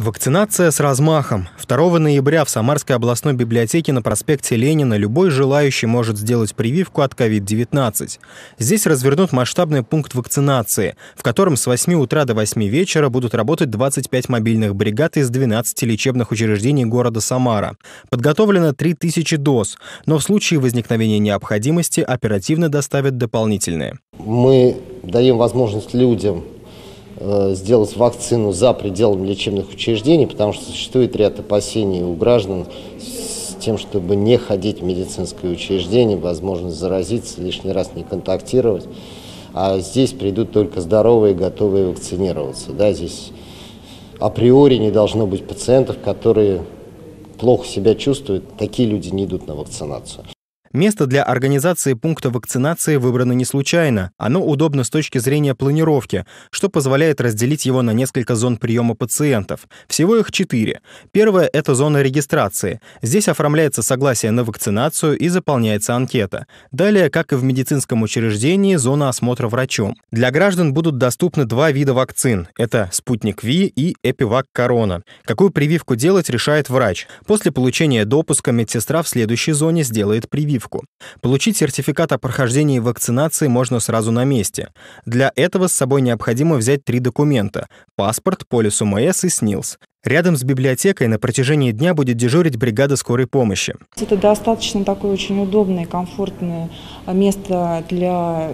Вакцинация с размахом. 2 ноября в Самарской областной библиотеке на проспекте Ленина любой желающий может сделать прививку от COVID-19. Здесь развернут масштабный пункт вакцинации, в котором с 8 утра до 8 вечера будут работать 25 мобильных бригад из 12 лечебных учреждений города Самара. Подготовлено 3000 доз, но в случае возникновения необходимости оперативно доставят дополнительные. Мы даем возможность людям Э, сделать вакцину за пределами лечебных учреждений, потому что существует ряд опасений у граждан с тем, чтобы не ходить в медицинское учреждение, возможность заразиться, лишний раз не контактировать. А здесь придут только здоровые, готовые вакцинироваться. Да, здесь априори не должно быть пациентов, которые плохо себя чувствуют. Такие люди не идут на вакцинацию. Место для организации пункта вакцинации выбрано не случайно. Оно удобно с точки зрения планировки, что позволяет разделить его на несколько зон приема пациентов. Всего их четыре. Первая – это зона регистрации. Здесь оформляется согласие на вакцинацию и заполняется анкета. Далее, как и в медицинском учреждении, зона осмотра врачом. Для граждан будут доступны два вида вакцин. Это «Спутник Ви» и «Эпивак Корона». Какую прививку делать, решает врач. После получения допуска медсестра в следующей зоне сделает прививку прививку. Получить сертификат о прохождении вакцинации можно сразу на месте. Для этого с собой необходимо взять три документа – паспорт, полис УМС и СНИЛС. Рядом с библиотекой на протяжении дня будет дежурить бригада скорой помощи. Это достаточно такое очень удобное, комфортное место для,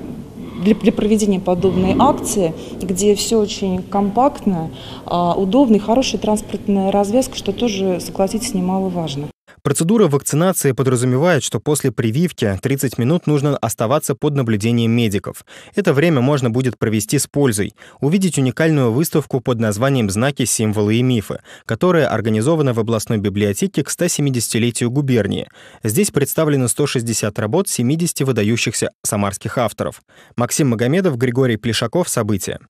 для, для проведения подобной акции, где все очень компактно, а, удобно и хорошая транспортная развязка, что тоже, согласитесь, немаловажно. Процедура вакцинации подразумевает, что после прививки 30 минут нужно оставаться под наблюдением медиков. Это время можно будет провести с пользой, увидеть уникальную выставку под названием «Знаки, символы и мифы», которая организована в областной библиотеке к 170-летию губернии. Здесь представлено 160 работ 70 выдающихся самарских авторов. Максим Магомедов, Григорий Плешаков, «События».